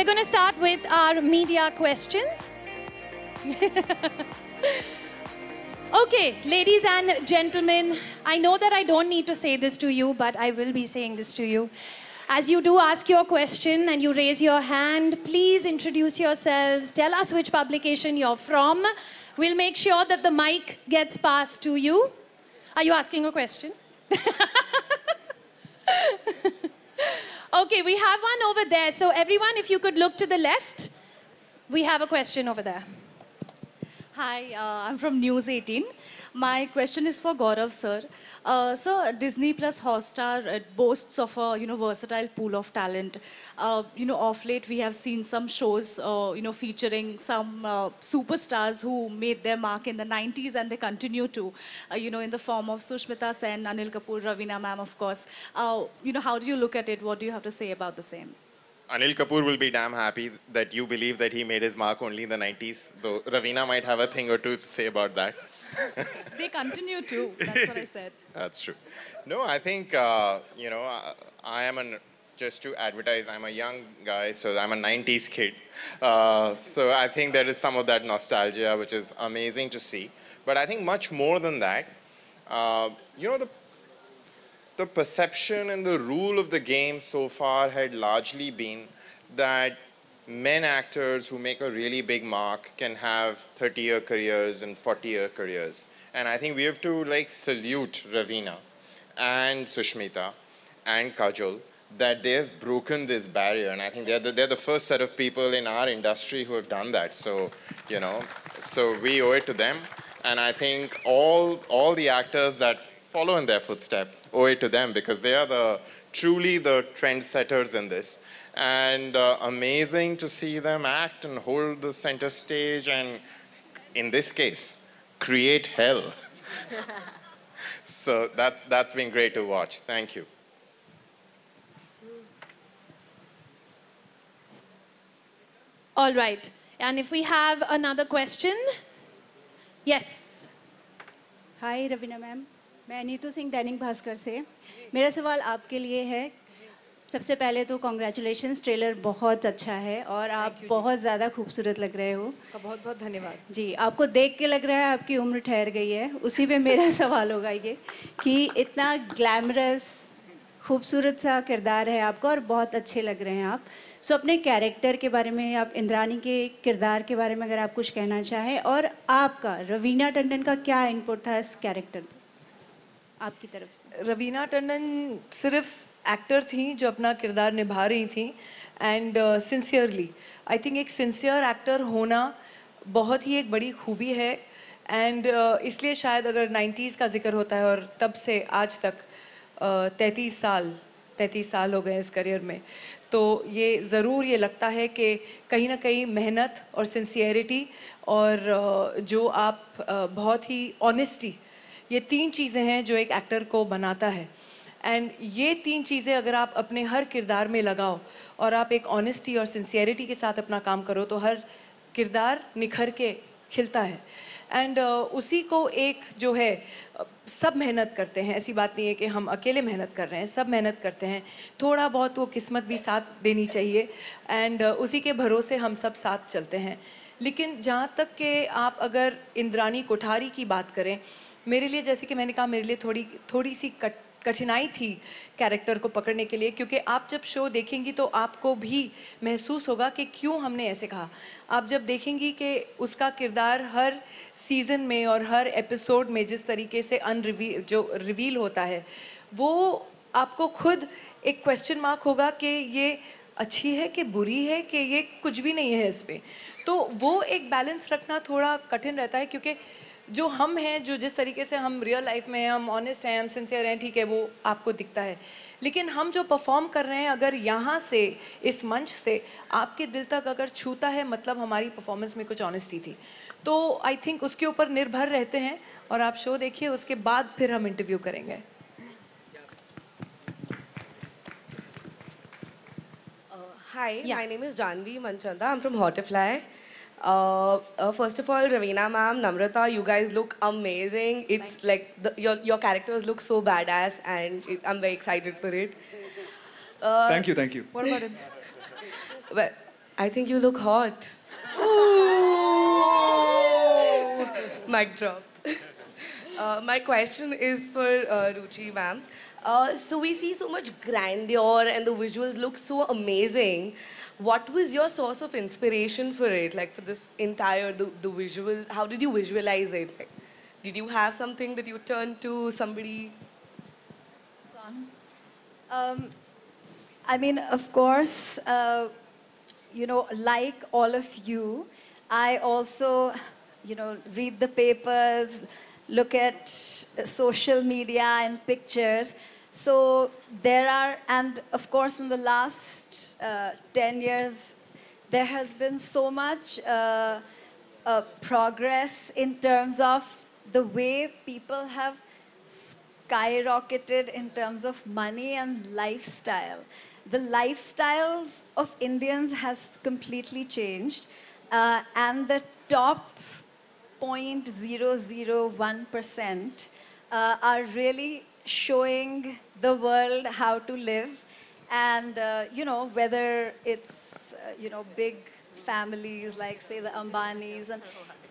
We're going to start with our media questions. okay, ladies and gentlemen, I know that I don't need to say this to you, but I will be saying this to you. As you do ask your question and you raise your hand, please introduce yourselves. Tell us which publication you're from. We'll make sure that the mic gets passed to you. Are you asking a question? Okay, we have one over there. So everyone, if you could look to the left, we have a question over there. Hi, uh, I'm from News 18. My question is for Gaurav, sir. Uh, so Disney plus Hotstar it uh, boasts of a you know versatile pool of talent. Uh, you know, of late we have seen some shows uh, you know featuring some uh, superstars who made their mark in the 90s and they continue to, uh, you know, in the form of Sushmita Sen, Anil Kapoor, Ravina ma'am, of course. you know, how do you look at it? What do you have to say about the same? Anil Kapoor will be damn happy that you believe that he made his mark only in the 90s, though Ravina might have a thing or two to say about that. they continue to. That's what I said. That's true. No, I think, uh, you know, I, I am an just to advertise, I'm a young guy, so I'm a 90s kid. Uh, so I think there is some of that nostalgia, which is amazing to see. But I think much more than that, uh, you know, the, the perception and the rule of the game so far had largely been that men actors who make a really big mark can have 30-year careers and 40-year careers. And I think we have to like salute Ravina and Sushmita and Kajol that they've broken this barrier. And I think they're the, they're the first set of people in our industry who have done that. So, you know, so we owe it to them. And I think all, all the actors that follow in their footsteps owe it to them because they are the truly the trendsetters in this and uh, amazing to see them act and hold the center stage and, in this case, create hell. so that's, that's been great to watch. Thank you. All right. And if we have another question, yes. Hi, Ravina ma'am. मैं नीतू सिंह दैनिक भास्कर से My question आपके लिए है सबसे पहले तो congratulation trailer बहुत अच्छा है और आप बहुत ज़्यादा खूबसूरत लग रहे हो बहुत बहुत धन्यवाद जी आपको देख के लग रहा है आपकी उम्र ठहर गई है उसी पे मेरा सवाल होगा ये कि इतना ग्लैमरस खूबसूरत सा किरदार है आपका और बहुत अच्छे लग रहे हैं आप सो अपने कैरेक्टर के बारे में आप इंद्रानी के किरदार के बारे में अगर आप कुछ कहना चाहें और आपका रवीना टंडन का क्या इनपुट था इस कैरेक्टर पर आपकी तरफ से रवीना टंडन सिर्फ एक्टर थी जो अपना किरदार निभा रही थी एंड सिंसियरली आई थिंक एक सिंसियर एक्टर होना बहुत ही एक बड़ी खूबी है एंड uh, इसलिए शायद अगर 90s का जिक्र होता है और तब से आज तक uh, 33 साल 33 साल हो गए इस करियर में तो ये ज़रूर ये लगता है कि कहीं ना कहीं मेहनत और सिंसियरिटी और uh, जो आप uh, बहुत ही ऑनेस्टी ये तीन चीज़ें हैं जो एक एक्टर को बनाता है एंड ये तीन चीज़ें अगर आप अपने हर किरदार में लगाओ और आप एक ऑनेस्टी और सिंसियरिटी के साथ अपना काम करो तो हर किरदार निखर के खिलता है एंड uh, उसी को एक जो है uh, सब मेहनत करते हैं ऐसी बात नहीं है कि हम अकेले मेहनत कर रहे हैं सब मेहनत करते हैं थोड़ा बहुत वो किस्मत भी साथ देनी चाहिए एंड uh, उसी के भरोसे हम सब साथ चलते हैं लेकिन जहाँ तक के आप अगर इंद्रानी कोठारी की बात करें मेरे लिए जैसे कि मैंने कहा मेरे लिए थोड़ी थोड़ी सी कट कठिनाई थी कैरेक्टर को पकड़ने के लिए क्योंकि आप जब शो देखेंगी तो आपको भी महसूस होगा कि क्यों हमने ऐसे कहा आप जब देखेंगी कि उसका किरदार हर सीज़न में और हर एपिसोड में जिस तरीके से अनरिवी जो रिवील होता है वो आपको खुद एक क्वेश्चन मार्क होगा कि ये अच्छी है कि बुरी है कि ये कुछ भी नहीं है इस पर तो वो एक बैलेंस रखना थोड़ा कठिन रहता है क्योंकि जो हम हैं जो जिस तरीके से हम रियल लाइफ में हैं हम ऑनेस्ट हैं हम सिंसियर हैं ठीक है वो आपको दिखता है लेकिन हम जो परफॉर्म कर रहे हैं अगर यहाँ से इस मंच से आपके दिल तक अगर छूता है मतलब हमारी परफॉर्मेंस में कुछ ऑनेस्टी थी तो आई थिंक उसके ऊपर निर्भर रहते हैं और आप शो देखिए उसके बाद फिर हम इंटरव्यू करेंगे uh, Hi, yeah. my name is Janvi Manchanda. I'm from Hotifly. Uh, uh, first of all, Ravina ma'am, Namrata, you guys look amazing. It's like the, your your characters look so badass, and it, I'm very excited for it. Uh, thank you, thank you. What about it? well, I think you look hot. Mic drop. Uh, my question is for uh, Ruchi ma'am. Uh, so we see so much grandeur and the visuals look so amazing. What was your source of inspiration for it? Like for this entire, the, the visual, how did you visualize it? Like, did you have something that you turned to somebody? It's on. Um, I mean, of course, uh, you know, like all of you, I also, you know, read the papers, look at social media and pictures. So there are, and of course, in the last uh, 10 years, there has been so much uh, uh, progress in terms of the way people have skyrocketed in terms of money and lifestyle. The lifestyles of Indians has completely changed, uh, and the top 0.001% uh, are really showing the world how to live. And, uh, you know, whether it's, uh, you know, big families like, say, the Ambanis. And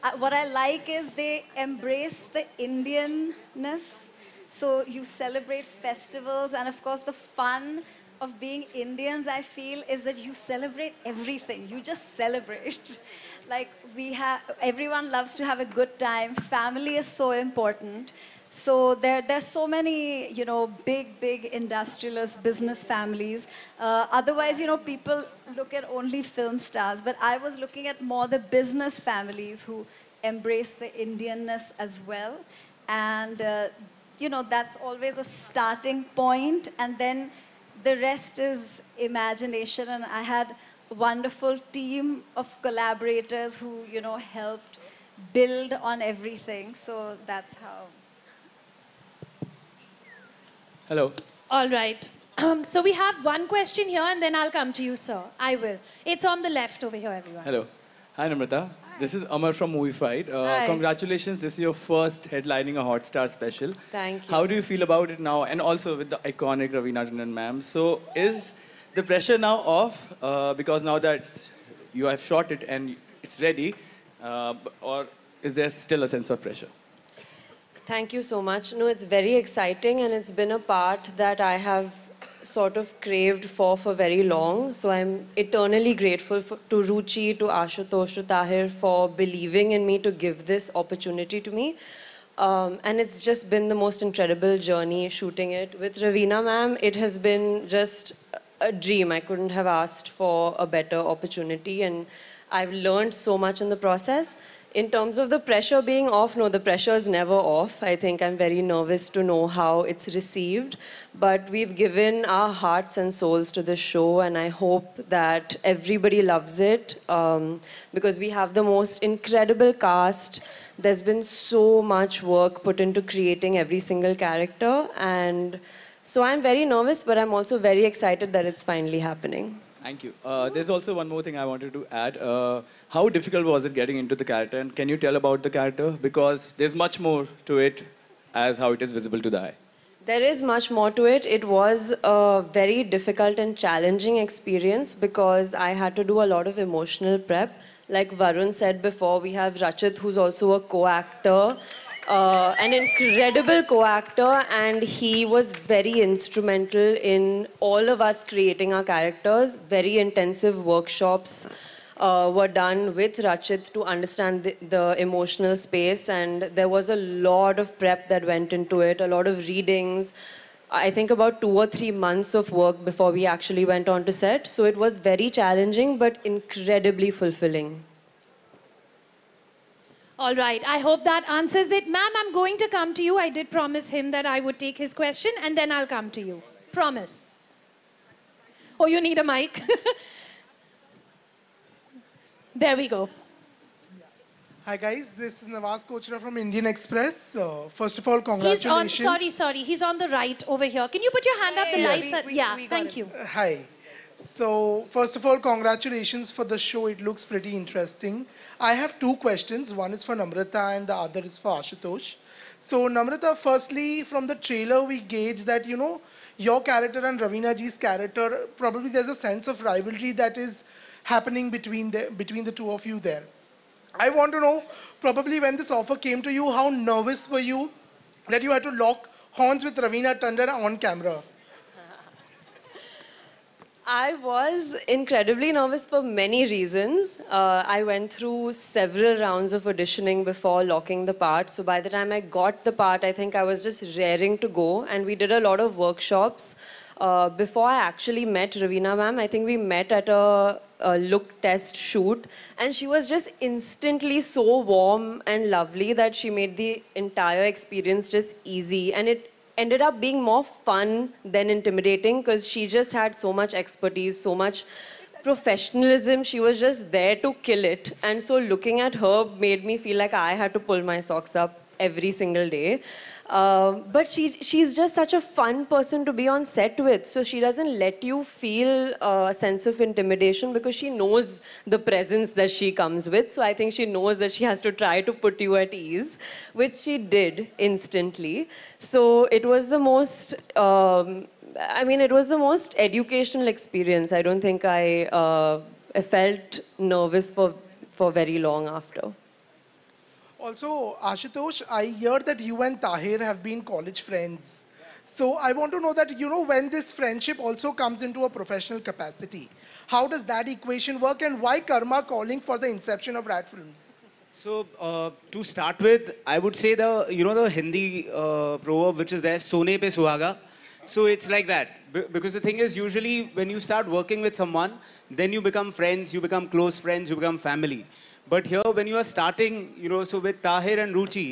uh, what I like is they embrace the Indianness. So you celebrate festivals and, of course, the fun of being Indians, I feel, is that you celebrate everything. You just celebrate. like we have, everyone loves to have a good time. Family is so important. So there, there's so many, you know, big, big industrialist business families. Uh, otherwise, you know, people look at only film stars, but I was looking at more the business families who embrace the Indianness as well. And, uh, you know, that's always a starting point. And then the rest is imagination. And I had a wonderful team of collaborators who, you know, helped build on everything. So that's how. Hello. All right. Um, so we have one question here and then I'll come to you, sir. I will. It's on the left over here, everyone. Hello. Hi, Namrata. This is Amar from Movie Fight. Uh, congratulations, this is your first headlining a Hotstar special. Thank you. How do you feel about it now? And also with the iconic Ravina Narayanan ma'am. So is the pressure now off? Uh, because now that you have shot it and it's ready, uh, or is there still a sense of pressure? Thank you so much. No, it's very exciting and it's been a part that I have sort of craved for for very long. So I'm eternally grateful for, to Ruchi, to Ashutosh, to Tahir for believing in me to give this opportunity to me. Um, and it's just been the most incredible journey shooting it. With Ravina ma'am, it has been just a dream. I couldn't have asked for a better opportunity and I've learned so much in the process in terms of the pressure being off, no, the pressure is never off. I think I'm very nervous to know how it's received. But we've given our hearts and souls to this show, and I hope that everybody loves it um, because we have the most incredible cast. There's been so much work put into creating every single character, and so I'm very nervous, but I'm also very excited that it's finally happening. Thank you. Uh, there's also one more thing I wanted to add. Uh, how difficult was it getting into the character? And can you tell about the character? Because there's much more to it as how it is visible to the eye. There is much more to it. It was a very difficult and challenging experience because I had to do a lot of emotional prep. Like Varun said before, we have Rachit, who's also a co-actor uh, an incredible co actor, and he was very instrumental in all of us creating our characters. Very intensive workshops. Uh, were done with Rachit to understand the, the, emotional space, and there was a lot of prep that went into it, a lot of readings. I think about two or three months of work before we actually went on to set. So it was very challenging, but incredibly fulfilling. All right. I hope that answers it. Ma'am, I'm going to come to you. I did promise him that I would take his question and then I'll come to you. Promise. Oh, you need a mic. there we go. Hi guys, this is Nawaz Kochra from Indian Express. So first of all, congratulations. He's on, sorry, sorry, he's on the right over here. Can you put your hand hey, up? The lights yeah, we, we, yeah we thank you. Uh, hi. So first of all, congratulations for the show. It looks pretty interesting. I have two questions. One is for Namrata and the other is for Ashutosh. So Namrata, firstly, from the trailer we gauge that, you know, your character and Ravina ji's character, probably there's a sense of rivalry that is happening between the, between the two of you there. I want to know, probably when this offer came to you, how nervous were you that you had to lock horns with Ravina Tandara on camera? I was incredibly nervous for many reasons. Uh, I went through several rounds of auditioning before locking the part. So by the time I got the part, I think I was just raring to go. And we did a lot of workshops. Uh, before I actually met Ravina ma'am, I think we met at a, a, look test shoot, and she was just instantly so warm and lovely that she made the entire experience just easy, and it ended up being more fun than intimidating because she just had so much expertise, so much professionalism. She was just there to kill it. And so looking at her made me feel like I had to pull my socks up every single day. Um, but she she's just such a fun person to be on set with. So she doesn't let you feel uh, a sense of intimidation because she knows the presence that she comes with. So I think she knows that she has to try to put you at ease, which she did instantly. So it was the most. Um, I mean, it was the most educational experience. I don't think I, uh, I felt nervous for for very long after. Also, Ashutosh, I hear that you and Tahir have been college friends. So I want to know that, you know, when this friendship also comes into a professional capacity, how does that equation work and why karma calling for the inception of rat films? So uh, to start with, I would say the, you know, the Hindi uh, proverb which is there, Sone pe suhaga. So it's like that. because the thing is, usually when you start working with someone, then you become friends, you become close friends, you become family. But here, when you are starting, you know, so with Tahir and Ruchi,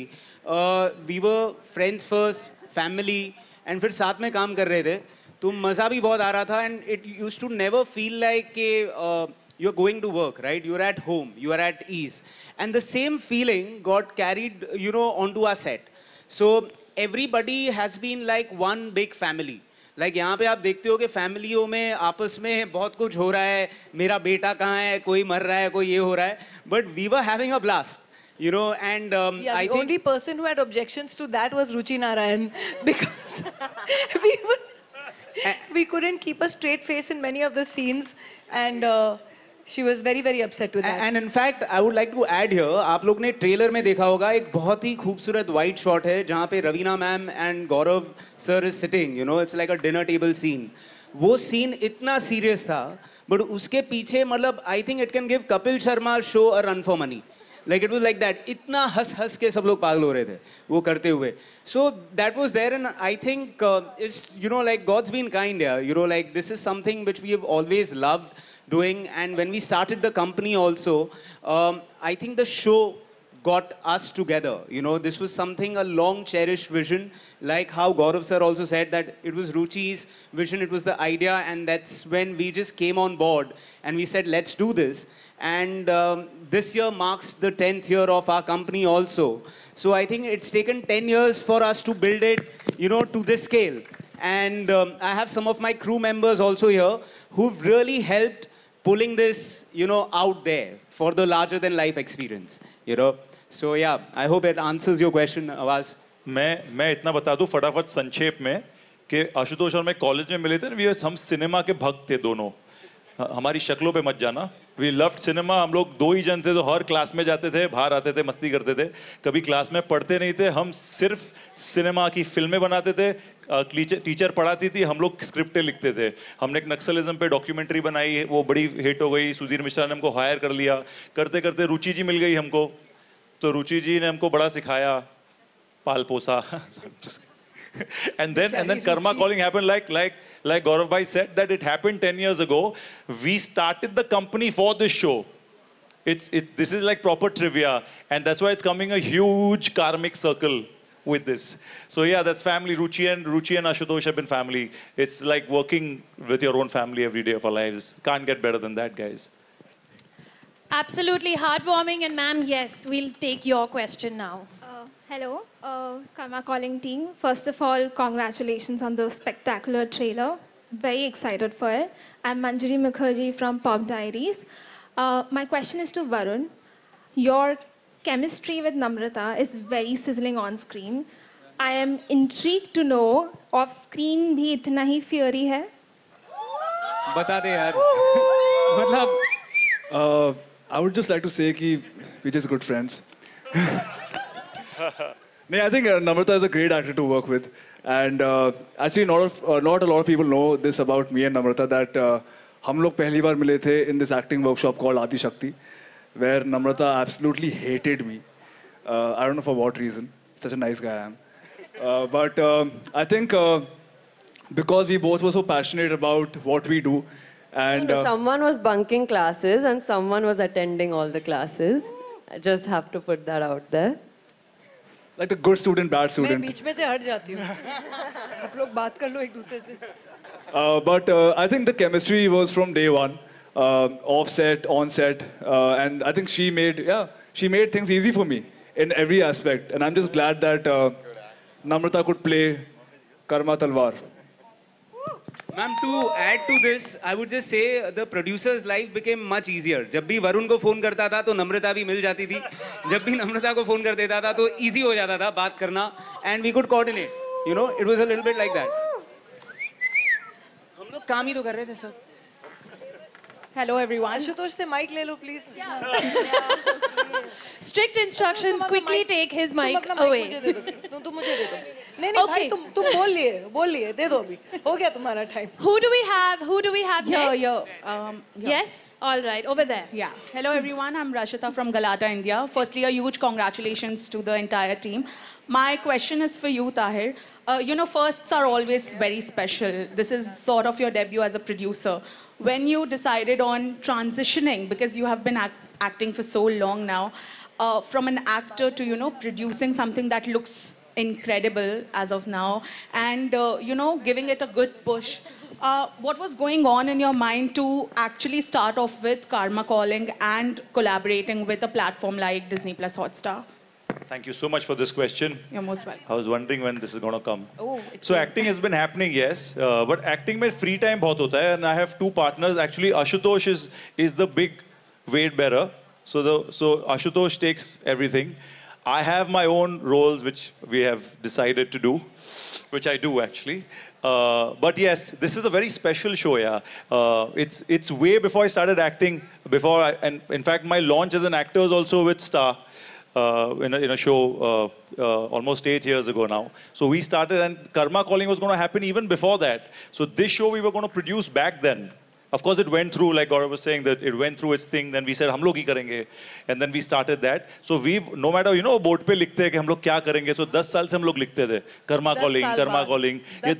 uh, we were friends first, family, and then साथ में काम कर रहे थे तो मज़ा भी बहुत आ रहा था and it used to never feel like you you're going to work, right? You're at home, you are at ease. And the same feeling got carried, you know, onto our set. So everybody has been like one big family like like यहाँ पे आप देखते हो कि फैमिलियों में आपस में बहुत कुछ हो रहा है मेरा बेटा कहाँ है कोई मर रहा है कोई ये हो रहा है but we were having a blast you know and I think only person who had objections to that was Ruchi Narayan because we we couldn't keep a straight face in many of the scenes and uh, She was very very upset with that. And in fact, I would like to add here. आप लोग ने trailer में देखा होगा एक बहुत ही खूबसूरत wide shot है जहाँ पे and Gaurav Sir is sitting. You know, it's like a dinner table scene. वो scene इतना serious but उसके पीछे मतलब I think it can give Kapil Sharma show a run for money. Like it was like that. इतना हस हस के सब लोग पागल हो So that was there and I think uh, it's you know like God's been kind yeah. You know like this is something which we have always loved doing. And when we started the company also, um, I think the show got us together. You know, this was something, a long cherished vision, like how Gaurav sir also said that it was Ruchi's vision, it was the idea, and that's when we just came on board and we said, let's do this. And um, this year marks the 10th year of our company also. So I think it's taken 10 years for us to build it, you know, to this scale. And um, I have some of my crew members also here who've really helped pulling this, you know, out there for the larger than life experience, you know. So yeah, I hope it answers your question, Awaz. मैं मैं इतना बता दूं फटाफट संक्षेप में कि आशुतोष और मैं कॉलेज में मिले थे ना वी हम सिनेमा के भक्त थे दोनों हमारी शक्लों पे मत जाना वी लफ्ट सिनेमा हम लोग दो ही जन थे तो हर क्लास में जाते थे बाहर आते थे मस्ती करते थे कभी क्लास में पढ़ते नहीं थे हम सिर्फ सिनेमा की फिल्में बनाते थे टीचर पढ़ाती थी हम लोग स्क्रिप्टे लिखते थे हमने एक नक्सलिज्म पे डॉक्यूमेंट्री बनाई वो बड़ी हिट हो गई सुधीर मिश्रा ने हमको हायर कर लिया करते करते रुचि जी मिल गई हमको तो रुचि जी ने हमको बड़ा सिखाया पाल पोसा and then and then Karma Calling happen like like like Gaurav भाई set that it happen ten years ago we started the company for this show it's it this is like proper trivia and that's why is coming as karmic circle with this. So yeah, that's family. Ruchi and, Ruchi and Ashutosh have been family. It's like working with your own family every day of our lives. Can't get better than that, guys. Absolutely heartwarming. And ma'am, yes, we'll take your question now. Uh, hello, uh, Karma Calling team. First of all, congratulations on the spectacular trailer. Very excited for it. I'm Manjari Mukherjee from Pop Diaries. Uh, my question is to Varun. Your chemistry with Namrata is very sizzling on screen. I am intrigued to know off screen भी इतना ही fiery है. बता दे यार. मतलब uh, I would just like to say कि we just good friends. No, I think uh, Namrata is a great actor to work with, and uh, actually not of, uh, not a lot of people know this about me and Namrata that uh, हम लोग पहली बार मिले थे in this acting workshop called Adi Shakti. Uh, where Namrata absolutely hated me. Uh, I don't know for what reason. Such a nice guy I am. Uh, but um, I think uh, because we both were so passionate about what we do, and uh, someone was bunking classes and someone was attending all the classes. I just have to put that out there. Like the good student, bad student. मैं बीच में से uh, But I think the chemistry was from day one. uh, offset, onset, and I think she made yeah she made things easy for me in every aspect, and I'm just glad that uh, Namrata could play Karma Talwar. Ma'am, to add to this, I would just say the producer's life became much easier. जब भी वरुण को phone करता था तो नम्रता भी मिल जाती थी जब भी नम्रता को फोन कर देता था तो इजी हो जाता था बात करना and we could coordinate you know it was a little bit like that हम लोग काम ही तो कर रहे थे sir Hello, everyone. Ashutosh, the mic le please. Yeah. Strict instructions. Quickly take his mic away. तुम Who do we have? Who do we have next? yo. Um, yo. Yes. All right. Over there. Yeah. Hello, everyone. I'm Rashita from Galata, India. Firstly, a huge congratulations to the entire team. My question is for you, Tahir. Uh, you know, firsts are always very special. This is sort of your debut as a producer when you decided on transitioning, because you have been act acting for so long now, uh, from an actor to, you know, producing something that looks incredible as of now, and, uh, you know, giving it a good push. Uh, what was going on in your mind to actually start off with Karma Calling and collaborating with a platform like Disney Plus Hotstar? Thank you so much for this question. You're most welcome. I was wondering when this is going to come. Oh, so acting has been happening, yes. Uh, but acting mein free time bahut hota hai and I have two partners. Actually, Ashutosh is, is the big weight bearer. So, the, so Ashutosh takes everything. I have my own roles which we have decided to do, which I do actually. Uh, but yes, this is a very special show, yeah. Uh, it's, it's way before I started acting, before I, and in fact, my launch as an actor is also with Star. uh, in, a, in, a, show uh, uh, almost eight years ago now. So we started, and Karma Calling was going to happen even before that. So this show we were going to produce back then. Of course, it went through, like Gaurav was saying, that it went through its thing. Then we said, hum log hi karenge. And then we started that. So we've, no matter, you know, board pe likhte hai कि hum log kya karenge. So 10 saal se hum log likhte the. Karma das calling, karma baad. calling. ये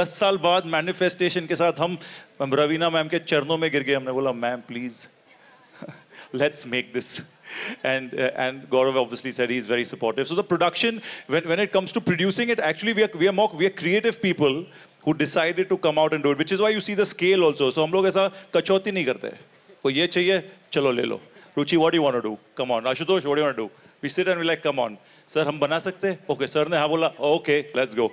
10 saal baad manifestation ke saath hum, Ravina ma'am ke charno mein gir gaye. गए हमने बोला ma'am please let's make this and uh, and Gaurav obviously said he's very supportive. So the production, when, when it comes to producing it, actually we are we are more we are creative people who decided to come out and do it, which is why you see the scale also. So हम लोग ऐसा कचौती नहीं करते. को ये चाहिए चलो ले लो. Ruchi, what do you want to do? Come on. Ashutosh, what do you want to do? We sit and we like, come on. Sir, हम बना सकते Okay, sir ने हाँ बोला. Okay, let's go.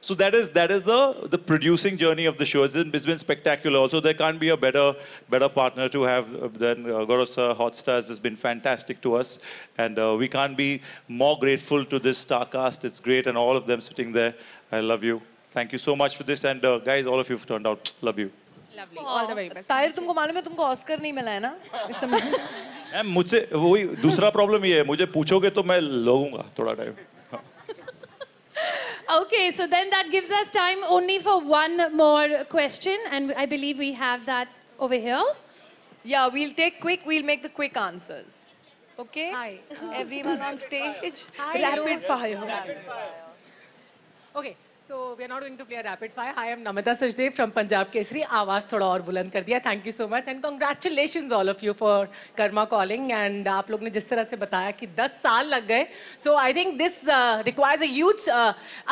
So that is that is the the producing journey of the show. It's been, it's been spectacular. Also, there can't be a better better partner to have uh, than uh, Gaurav Sir. Hotstars has been fantastic to us, and uh, we can't be more grateful to this star cast. It's great, and all of them sitting there. I love you. Thank you so much for this, and uh, guys, all of you have turned out. Love you. Lovely. All the very best. you know Tahir तुमको मालूम है तुमको Oscar नहीं मिला i am इस समय ma'am मुझसे वही दूसरा प्रॉब्लम ये है मुझे पूछोगे तो मैं लगूंगा थोड़ा time Okay, so then that gives us time only for one more question, and I believe we have that over here. Yeah, we'll take quick, we'll make the quick answers. Okay? Hi. Everyone on stage, Rapid, fire. Rapid fire. Okay, so we are not going to play a rapid fire. Hi, I'm Namita Sajdev from Punjab आवाज़ थोड़ा और बुलंद कर दिया thank you so much and congratulation all of you for Karma Calling and आप लोग ने जिस तरह से बताया कि 10 साल लग गए so I think this requires a huge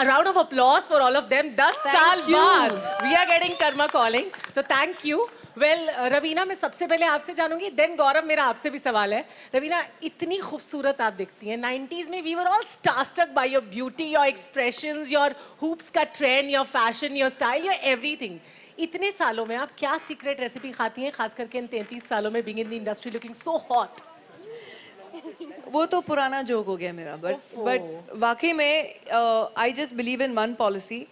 round of applause for all of them 10 साल बाद we are getting Karma Calling so thank you well Raveena uh, मैं सबसे पहले आपसे जानूंगी देन गौरव मेरा आपसे भी सवाल है रवीना इतनी खूबसूरत आप दिखती हैं नाइन्टीज में we were all starstruck by your beauty your expression your hoops का trend your fashion your style your everything इतने सालों में आप क्या सीक्रेट रेसिपी खाती हैं खास करके इन तैंतीस सालों में being in the industry looking so hot वो तो पुराना जोक हो गया मेरा बट बट वाकई में I just believe in one policy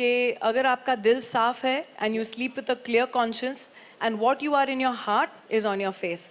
कि अगर आपका दिल साफ है and you sleep with a clear conscious and what you are in your heart is on your face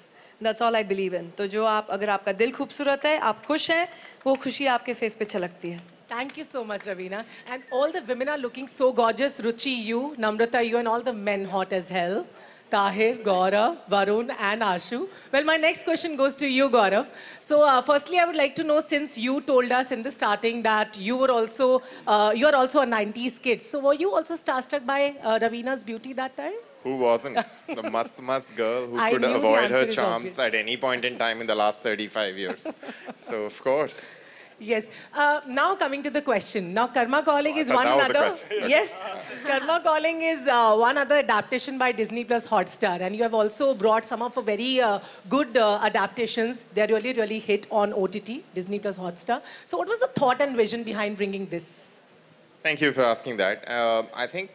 that's all I believe in तो जो आप अगर आपका दिल खूबसूरत है आप खुश हैं वो खुशी आपके फेस पे छलकती है thank you so much Raveena and all the women are looking so gorgeous. Ruchi you Namrata you and all the men hot is help Tahir, Gaurav, Varun and Ashu. Well, my next question goes to you, Gaurav. So uh, firstly, I would like to know, since you told us in the starting that you were also, uh, you are also a 90s kid. So were you also starstruck by uh, Ravina's beauty that time? Who wasn't? the must, must girl who I could avoid her charms at any point in time in the last 35 years. so, of course. Yes. Uh, now coming to the question. Now karma calling oh, is one another. yes. karma calling is uh, one other adaptation by Disney Plus Hotstar, and you have also brought some of a very uh, good uh, adaptations. They're really really hit on OTT, Disney Plus Hotstar. So what was the thought and vision behind bringing this? Thank you for asking that. Uh, I think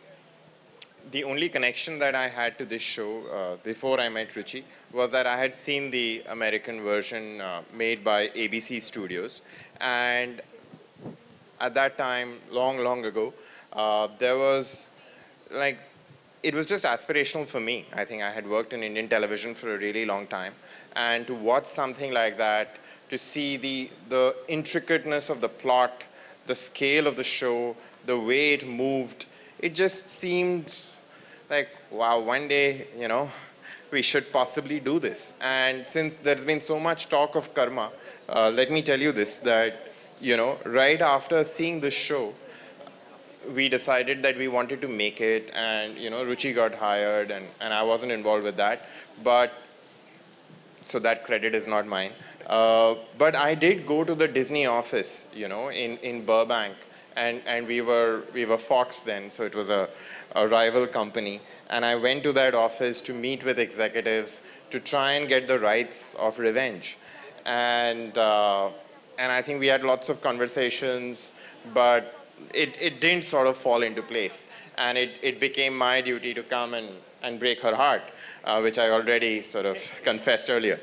the only connection that I had to this show uh, before I met Ruchi was that I had seen the American version uh, made by ABC Studios. And at that time, long, long ago, uh, there was like, it was just aspirational for me. I think I had worked in Indian television for a really long time. And to watch something like that, to see the, the intricateness of the plot, the scale of the show, the way it moved, it just seemed like, wow, one day, you know, we should possibly do this. And since there's been so much talk of karma, uh, let me tell you this, that, you know, right after seeing this show, we decided that we wanted to make it and, you know, Ruchi got hired and, and I wasn't involved with that. But, so that credit is not mine. Uh, but I did go to the Disney office, you know, in, in Burbank and, and we, were, we were Fox then, so it was a, a rival company. And I went to that office to meet with executives to try and get the rights of revenge. And, uh, and I think we had lots of conversations, but it, it didn't sort of fall into place. And it, it became my duty to come and, and break her heart, uh, which I already sort of confessed earlier.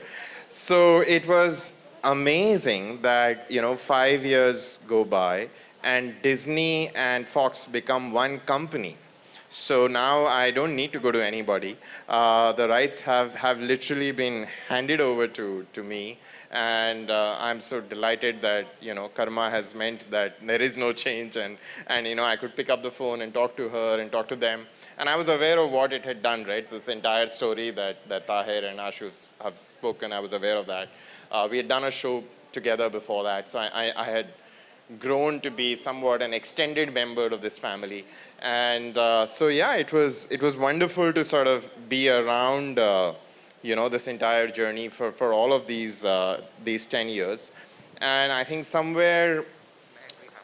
So it was amazing that, you know, five years go by and Disney and Fox become one company. So now I don't need to go to anybody. Uh, the rights have, have literally been handed over to, to me. And uh, I'm so delighted that, you know, karma has meant that there is no change. And, and, you know, I could pick up the phone and talk to her and talk to them. And I was aware of what it had done, right? this entire story that, that Tahir and Ashu have spoken, I was aware of that. Uh, we had done a show together before that. So I, I, I had grown to be somewhat an extended member of this family. And uh, so yeah, it was it was wonderful to sort of be around, uh, you know, this entire journey for for all of these uh, these ten years. And I think somewhere,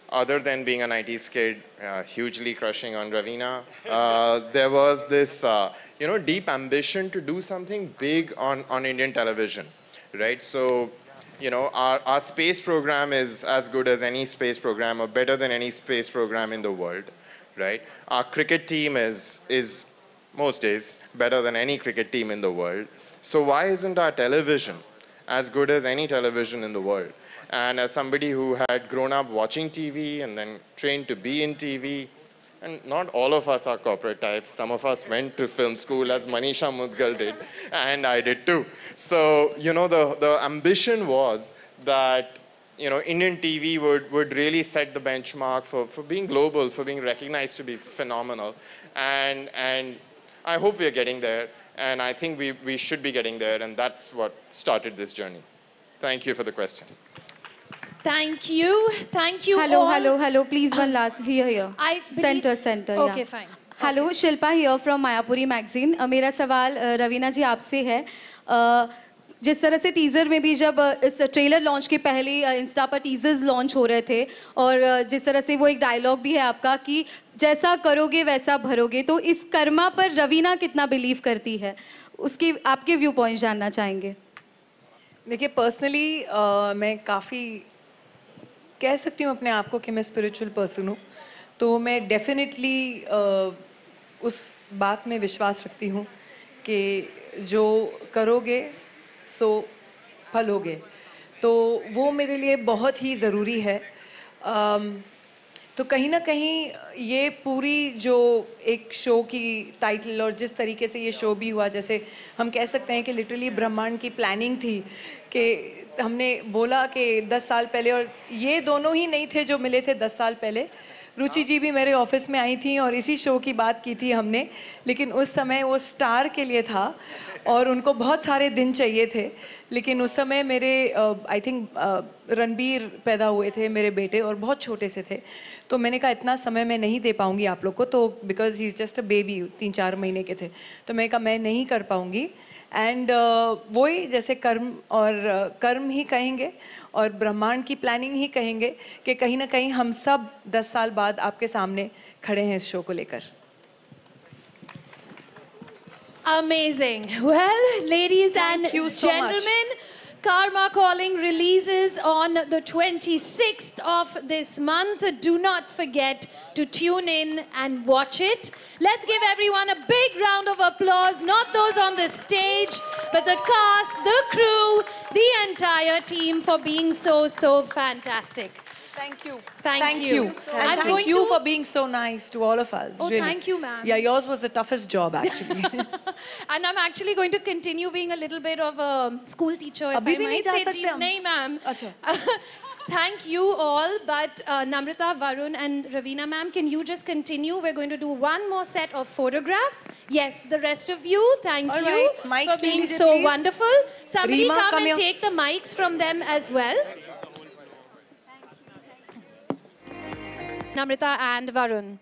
other than being an IT kid, uh, hugely crushing on Ravina, uh, there was this uh, you know deep ambition to do something big on on Indian television, right? So you know, our, our space program is as good as any space program or better than any space program in the world, right? Our cricket team is, is most days better than any cricket team in the world. So why isn't our television as good as any television in the world? And as somebody who had grown up watching TV and then trained to be in TV, and not all of us are corporate types. Some of us went to film school as Manisha Mudgal did, and I did too. So, you know, the, the ambition was that you know, Indian TV would, would really set the benchmark for, for being global, for being recognized to be phenomenal. And, and I hope we are getting there. And I think we, we should be getting there. And that's what started this journey. Thank you for the question. Thank you. Thank you Hello, all. hello, hello. Please one last. Here, here. I center, center. Okay, yeah. fine. Hello Shilpa here from Mayapuri magazine मेरा सवाल uh, Raveena जी आपसे है uh, जिस तरह से teaser में भी जब uh, इस ट्रेलर लॉन्च के पहले इंस्टा पर टीज़र्स लॉन्च हो रहे थे और जिस तरह से वो एक डायलॉग भी है आपका कि जैसा करोगे वैसा भरोगे तो इस कर्मा पर रवीना कितना बिलीव करती है उसकी आपके व्यू पॉइंट जानना चाहेंगे देखिए पर्सनली uh, मैं काफ़ी कह सकती हूँ अपने आप को कि मैं स्पिरिचुअल पर्सन हूँ तो मैं डेफिनेटली उस बात में विश्वास रखती हूँ कि जो करोगे सो फलोगे तो वो मेरे लिए बहुत ही ज़रूरी है तो कहीं ना कहीं ये पूरी जो एक शो की टाइटल और जिस तरीके से ये शो भी हुआ जैसे हम कह सकते हैं कि लिटरली ब्रह्मांड की प्लानिंग थी कि हमने बोला कि दस साल पहले और ये दोनों ही नहीं थे जो मिले थे दस साल पहले रुचि जी भी मेरे ऑफिस में आई थी और इसी शो की बात की थी हमने लेकिन उस समय वो स्टार के लिए था और उनको बहुत सारे दिन चाहिए थे लेकिन उस समय मेरे आई थिंक रणबीर पैदा हुए थे मेरे बेटे और बहुत छोटे से थे तो मैंने कहा इतना समय मैं नहीं दे पाऊँगी आप लोग को तो because he is just a baby तीन चार महीने के थे तो मैंने कहा मैं नहीं कर पाऊँगी एंड uh, वो जैसे कर्म और uh, कर्म ही कहेंगे और ब्रह्मांड की प्लानिंग ही कहेंगे कि कहीं ना कहीं हम सब दस साल बाद आपके सामने खड़े हैं इस शो को लेकर amazing well ladies and gentleman Karma Calling releases on the 26th of this month. Do not forget to tune in and watch it. Let's give everyone a big round of applause, not those on the stage, but the cast, the crew, the entire team for being so, so fantastic. Thank you. Thank, thank you. you. and I'm thank you to... for being so nice to all of us. Oh, really. thank you, ma'am. Yeah, yours was the toughest job, actually. and I'm actually going to continue being a little bit of a school teacher, if Abhi I might say. Nahi, ma'am. Thank you all, but uh, Namrata, Varun and Ravina ma'am, can you just continue? We're going to do one more set of photographs. Yes, the rest of you, thank all you right. for being so please. wonderful. Somebody Rima, come, come, and here. take the mics from them as well. Namrita and Varun.